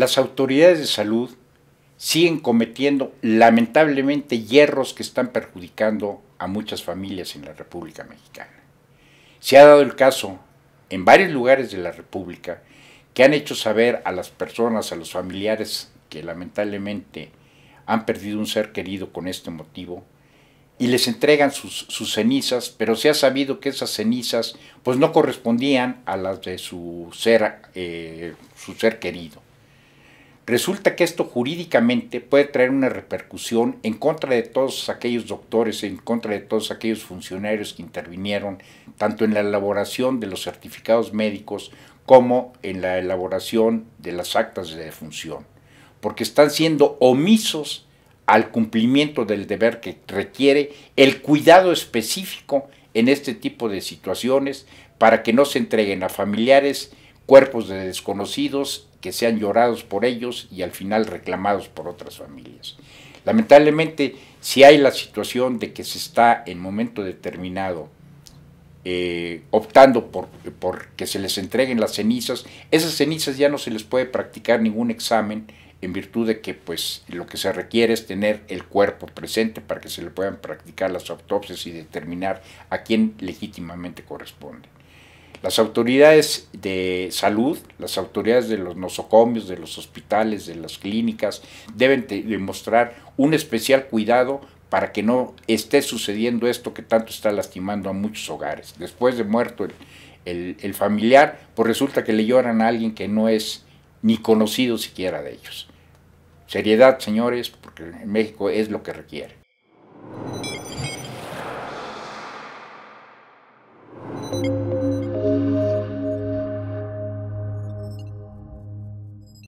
las autoridades de salud siguen cometiendo lamentablemente hierros que están perjudicando a muchas familias en la República Mexicana. Se ha dado el caso en varios lugares de la República que han hecho saber a las personas, a los familiares que lamentablemente han perdido un ser querido con este motivo, y les entregan sus, cenizas, pero se ha sabido que esas cenizas pues no correspondían a las de su ser, eh, su ser querido. Resulta que esto jurídicamente puede traer una repercusión en contra de todos aquellos doctores, en contra de todos aquellos funcionarios que intervinieron, tanto en la elaboración de los certificados médicos como en la elaboración de las actas de defunción, porque están siendo omisos al cumplimiento del deber que requiere el cuidado específico en este tipo de situaciones para que no se entreguen a familiares cuerpos de desconocidos que sean llorados por ellos y al final reclamados por otras familias. Lamentablemente, si hay la situación de que se está en momento determinado eh, optando por, por, que se les entreguen las cenizas, esas cenizas ya no se les puede practicar ningún examen en virtud de que pues lo que se requiere es tener el cuerpo presente para que se le puedan practicar las autopsias y determinar a quién legítimamente corresponde. Las autoridades de salud, las autoridades de los nosocomios, de los hospitales, de las clínicas, deben demostrar un especial cuidado para que no esté sucediendo esto que tanto está lastimando a muchos hogares. Después de muerto el, familiar, pues resulta que le lloran a alguien que no es ni conocido siquiera de ellos. Seriedad, señores, porque en México es lo que requiere.